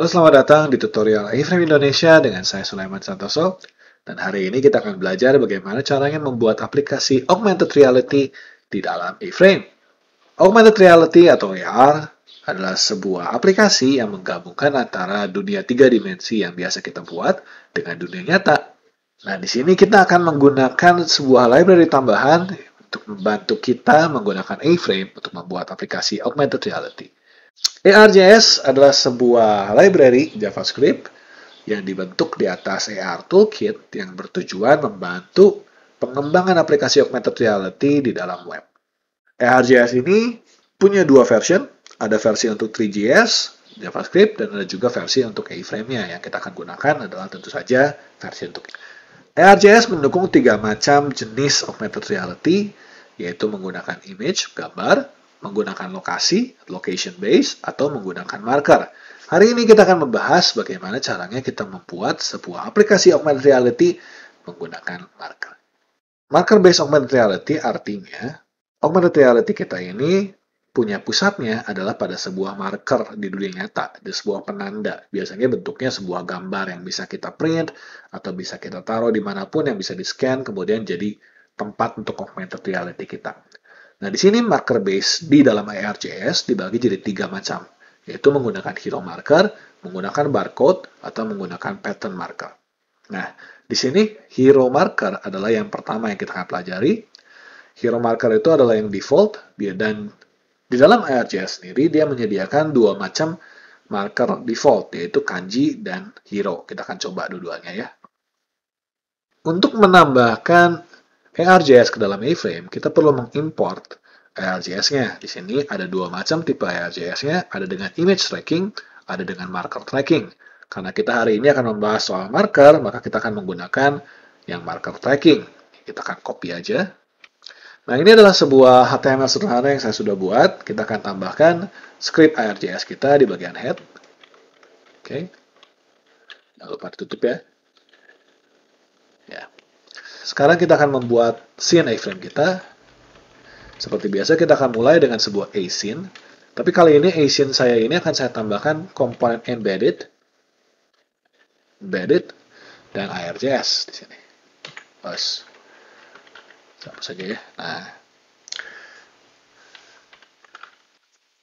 Halo, selamat datang di tutorial iframe Indonesia dengan saya Sulaiman Santoso. Dan hari ini kita akan belajar bagaimana caranya membuat aplikasi augmented reality di dalam iframe. Augmented reality atau AR adalah sebuah aplikasi yang menggabungkan antara dunia tiga dimensi yang biasa kita buat dengan dunia nyata. Nah, di sini kita akan menggunakan sebuah library tambahan untuk membantu kita menggunakan iframe untuk membuat aplikasi augmented reality. ARJS adalah sebuah library JavaScript yang dibentuk di atas AR Toolkit yang bertujuan membantu pengembangan aplikasi augmented reality di dalam web. ARJS ini punya dua version, ada versi untuk 3GS, JavaScript, dan ada juga versi untuk keyframe nya yang kita akan gunakan adalah tentu saja versi untuk ARJS mendukung tiga macam jenis augmented reality, yaitu menggunakan image, gambar, menggunakan lokasi, location base, atau menggunakan marker. Hari ini kita akan membahas bagaimana caranya kita membuat sebuah aplikasi augmented reality menggunakan marker. Marker based augmented reality artinya augmented reality kita ini punya pusatnya adalah pada sebuah marker di dunia nyata, di sebuah penanda. Biasanya bentuknya sebuah gambar yang bisa kita print atau bisa kita taruh dimanapun yang bisa di-scan kemudian jadi tempat untuk augmented reality kita. Nah, di sini marker base di dalam ARCS dibagi jadi tiga macam, yaitu menggunakan hero marker, menggunakan barcode, atau menggunakan pattern marker. Nah, di sini hero marker adalah yang pertama yang kita akan pelajari. Hero marker itu adalah yang default, dan di dalam ARCS sendiri dia menyediakan dua macam marker default, yaitu kanji dan hero. Kita akan coba dua-duanya ya. Untuk menambahkan ARJS ke dalam A-frame, kita perlu mengimport arjs nya Di sini ada dua macam tipe arjs nya ada dengan image tracking, ada dengan marker tracking. Karena kita hari ini akan membahas soal marker, maka kita akan menggunakan yang marker tracking. Kita akan copy aja. Nah, ini adalah sebuah HTML sederhana yang saya sudah buat. Kita akan tambahkan script ARJS kita di bagian head. Oke. Okay. Jangan lupa ditutup ya. Sekarang kita akan membuat scene iframe kita. Seperti biasa kita akan mulai dengan sebuah A scene. Tapi kali ini A scene saya ini akan saya tambahkan komponen embedded, embedded, dan ARJS di sini. Bos. saja ya. Nah.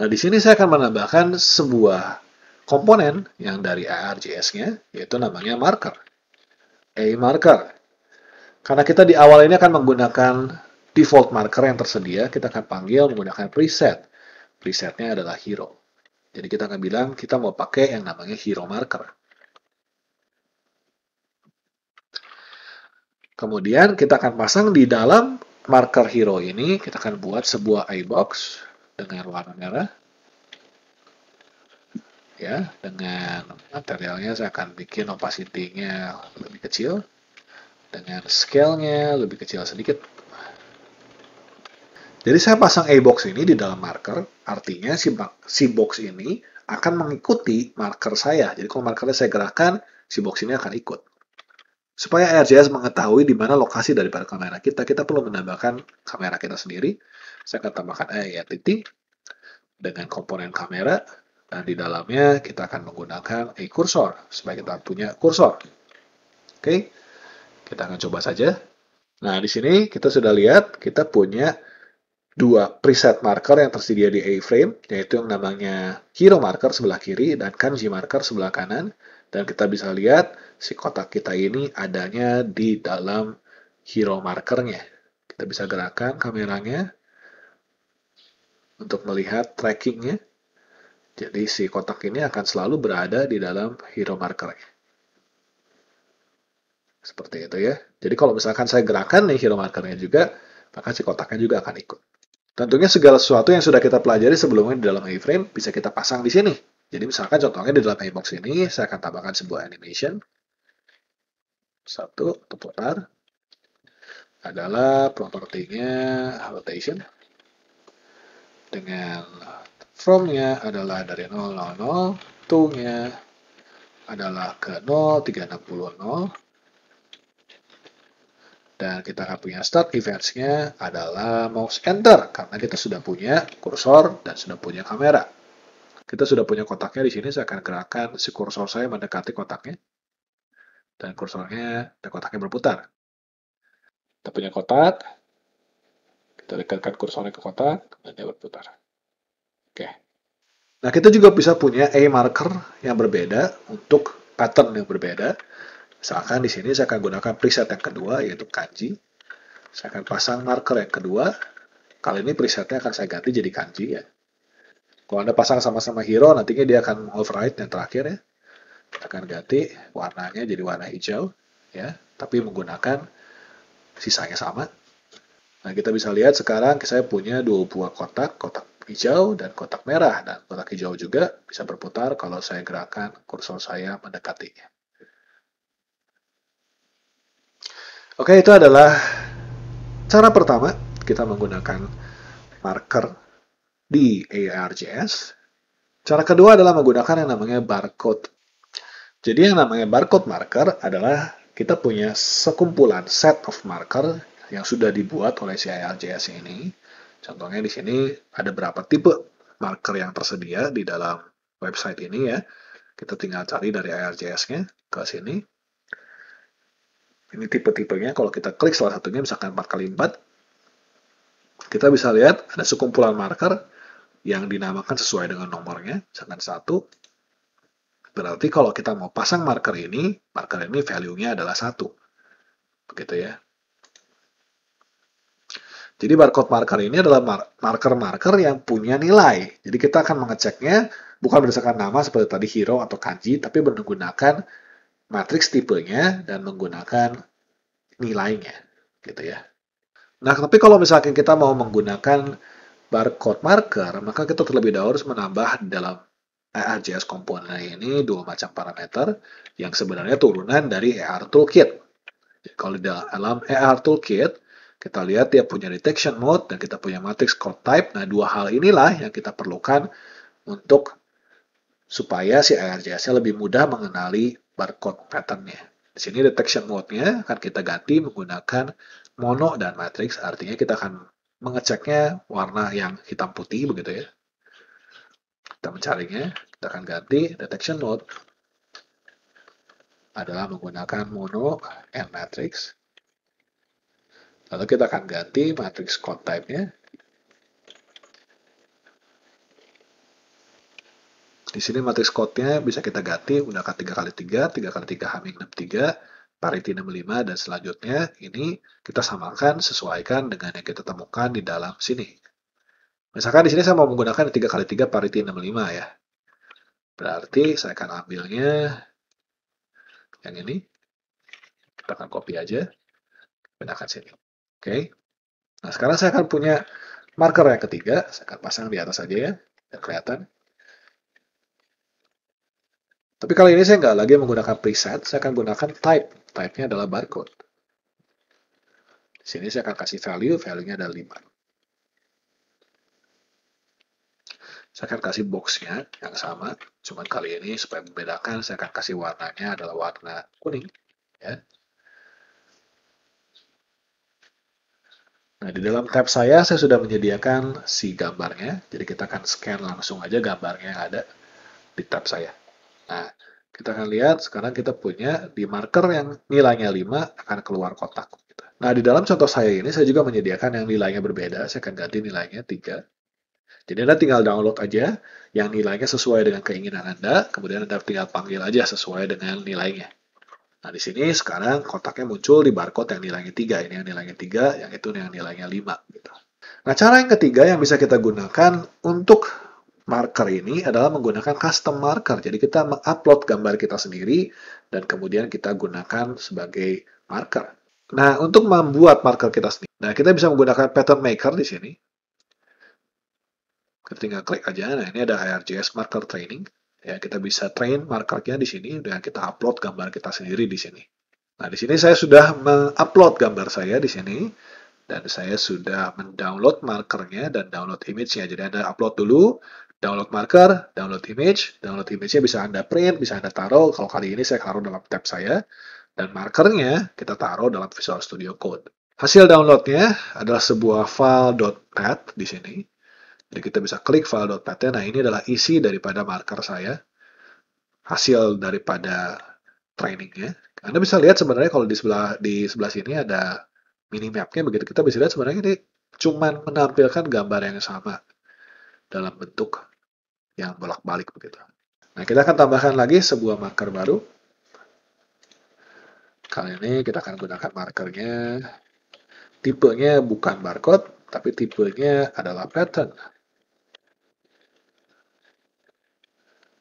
Nah, di sini saya akan menambahkan sebuah komponen yang dari ARJS-nya, yaitu namanya marker. A marker. Karena kita di awal ini akan menggunakan default marker yang tersedia, kita akan panggil menggunakan preset. Presetnya adalah hero. Jadi kita akan bilang kita mau pakai yang namanya hero marker. Kemudian kita akan pasang di dalam marker hero ini, kita akan buat sebuah box dengan warna merah. Ya, dengan materialnya saya akan bikin opacity-nya lebih kecil dengan scale-nya lebih kecil sedikit. Jadi saya pasang A-box ini di dalam marker, artinya si, box ini akan mengikuti marker saya. Jadi kalau markernya saya gerakkan, si box ini akan ikut. Supaya RGS mengetahui di mana lokasi daripada kamera kita, kita perlu menambahkan kamera kita sendiri. Saya akan tambahkan AIRTT dengan komponen kamera, dan di dalamnya kita akan menggunakan A cursor, supaya kita punya kursor. Oke. Okay? Kita akan coba saja. Nah, di sini kita sudah lihat kita punya dua preset marker yang tersedia di A-frame, yaitu yang namanya hero marker sebelah kiri dan kanji marker sebelah kanan. Dan kita bisa lihat si kotak kita ini adanya di dalam hero markernya. Kita bisa gerakan kameranya untuk melihat trackingnya. Jadi si kotak ini akan selalu berada di dalam hero markernya. Seperti itu ya. Jadi kalau misalkan saya gerakan nih hero markernya juga, maka si kotaknya juga akan ikut. Tentunya segala sesuatu yang sudah kita pelajari sebelumnya di dalam iframe bisa kita pasang di sini. Jadi misalkan contohnya di dalam inbox ini, saya akan tambahkan sebuah animation. Satu, putar. Adalah propertinya rotation. Dengan from-nya adalah dari 000, to-nya adalah ke 0, 360, 0. Dan kita akan punya start eventsnya adalah mouse enter, karena kita sudah punya kursor dan sudah punya kamera. Kita sudah punya kotaknya di sini, saya akan gerakan si kursor saya mendekati kotaknya. Dan kursornya, dan kotaknya berputar. Kita punya kotak, kita dekatkan kursornya ke kotak, dan dia berputar. Oke. Nah, kita juga bisa punya A marker yang berbeda untuk pattern yang berbeda Misalkan di sini saya akan gunakan preset yang kedua yaitu kanji. Saya akan pasang marker yang kedua. Kali ini presetnya akan saya ganti jadi kanji ya. Kalau Anda pasang sama-sama hero, nantinya dia akan override yang terakhir ya. Kita akan ganti warnanya jadi warna hijau ya, tapi menggunakan sisanya sama. Nah, kita bisa lihat sekarang saya punya dua buah kotak, kotak hijau dan kotak merah dan kotak hijau juga bisa berputar kalau saya gerakan kursor saya mendekatinya. Oke, itu adalah cara pertama kita menggunakan marker di ARJS. Cara kedua adalah menggunakan yang namanya barcode. Jadi yang namanya barcode marker adalah kita punya sekumpulan set of marker yang sudah dibuat oleh si ARJS ini. Contohnya di sini ada berapa tipe marker yang tersedia di dalam website ini ya. Kita tinggal cari dari ARJS-nya ke sini. Ini tipe-tipenya kalau kita klik salah satunya misalkan 4 kali 4 kita bisa lihat ada sekumpulan marker yang dinamakan sesuai dengan nomornya, misalkan 1. Berarti kalau kita mau pasang marker ini, marker ini value-nya adalah 1. Begitu ya. Jadi barcode marker ini adalah marker-marker yang punya nilai. Jadi kita akan mengeceknya bukan berdasarkan nama seperti tadi hero atau kanji, tapi menggunakan matriks tipenya dan menggunakan nilainya gitu ya. Nah, tapi kalau misalkan kita mau menggunakan barcode marker, maka kita terlebih dahulu harus menambah dalam ARJS komponen ini dua macam parameter yang sebenarnya turunan dari AR Toolkit. Kalau di dalam AR Toolkit, kita lihat dia punya detection mode dan kita punya matrix code type. Nah, dua hal inilah yang kita perlukan untuk supaya si ARJS-nya lebih mudah mengenali barcode patternnya. Di sini detection mode-nya akan kita ganti menggunakan mono dan matrix, artinya kita akan mengeceknya warna yang hitam putih begitu ya. Kita mencarinya, kita akan ganti detection mode adalah menggunakan mono and matrix. Lalu kita akan ganti matrix code type-nya Di sini matriks kotnya bisa kita ganti menggunakan 3 tiga 3 3 tiga 3 H 63, parity 65, dan selanjutnya ini kita samakan, sesuaikan dengan yang kita temukan di dalam sini. Misalkan di sini saya mau menggunakan 3 kali 3 parity 65 ya. Berarti saya akan ambilnya yang ini. Kita akan copy aja. gunakan sini. Oke. Okay. Nah, sekarang saya akan punya marker yang ketiga. Saya akan pasang di atas aja ya. Biar kelihatan. Tapi kali ini saya nggak lagi menggunakan preset, saya akan gunakan type. Type-nya adalah barcode. Di sini saya akan kasih value, value-nya adalah 5. saya akan kasih box-nya yang sama cuman kali ini supaya membedakan saya akan kasih warnanya adalah warna kuning ya nah di dalam tab saya saya sudah menyediakan si gambarnya jadi kita akan scan langsung aja gambarnya yang ada di tab saya Nah, kita akan lihat sekarang kita punya di marker yang nilainya 5 akan keluar kotak. Gitu. Nah, di dalam contoh saya ini, saya juga menyediakan yang nilainya berbeda. Saya akan ganti nilainya 3. Jadi Anda tinggal download aja yang nilainya sesuai dengan keinginan Anda, kemudian Anda tinggal panggil aja sesuai dengan nilainya. Nah, di sini sekarang kotaknya muncul di barcode yang nilainya 3. Ini yang nilainya 3, yang itu yang nilainya 5. Gitu. Nah, cara yang ketiga yang bisa kita gunakan untuk marker ini adalah menggunakan custom marker. Jadi kita mengupload gambar kita sendiri dan kemudian kita gunakan sebagai marker. Nah, untuk membuat marker kita sendiri, nah kita bisa menggunakan pattern maker di sini. Kita tinggal klik aja. Nah, ini ada ARJS marker training. Ya, kita bisa train markernya di sini dengan kita upload gambar kita sendiri di sini. Nah, di sini saya sudah mengupload gambar saya di sini dan saya sudah mendownload markernya dan download image-nya. Jadi ada upload dulu, download marker, download image, download image-nya bisa Anda print, bisa Anda taruh, kalau kali ini saya taruh dalam tab saya, dan markernya kita taruh dalam Visual Studio Code. Hasil downloadnya adalah sebuah file .NET di sini. Jadi kita bisa klik file .NET-nya. Nah, ini adalah isi daripada marker saya. Hasil daripada trainingnya. Anda bisa lihat sebenarnya kalau di sebelah di sebelah sini ada mini map-nya. begitu. Kita bisa lihat sebenarnya ini cuma menampilkan gambar yang sama dalam bentuk yang bolak-balik begitu. Nah, kita akan tambahkan lagi sebuah marker baru. Kali ini kita akan gunakan markernya. Tipenya bukan barcode, tapi tipenya adalah pattern.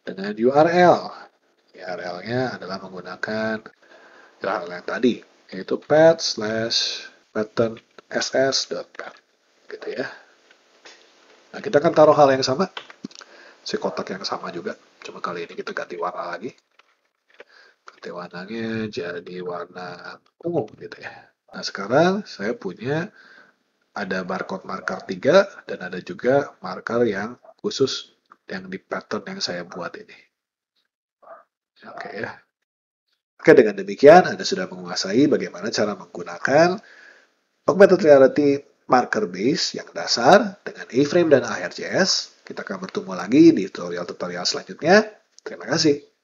Dengan URL. URL-nya adalah menggunakan URL yang tadi, yaitu pet slash pattern ss.pet. Gitu ya. Nah, kita akan taruh hal yang sama si kotak yang sama juga cuma kali ini kita ganti warna lagi ganti warnanya jadi warna ungu gitu ya nah sekarang saya punya ada barcode marker 3 dan ada juga marker yang khusus yang di pattern yang saya buat ini oke okay, ya Oke, dengan demikian Anda sudah menguasai bagaimana cara menggunakan augmented reality marker base yang dasar dengan A-frame dan ARJS kita akan bertemu lagi di tutorial-tutorial selanjutnya. Terima kasih.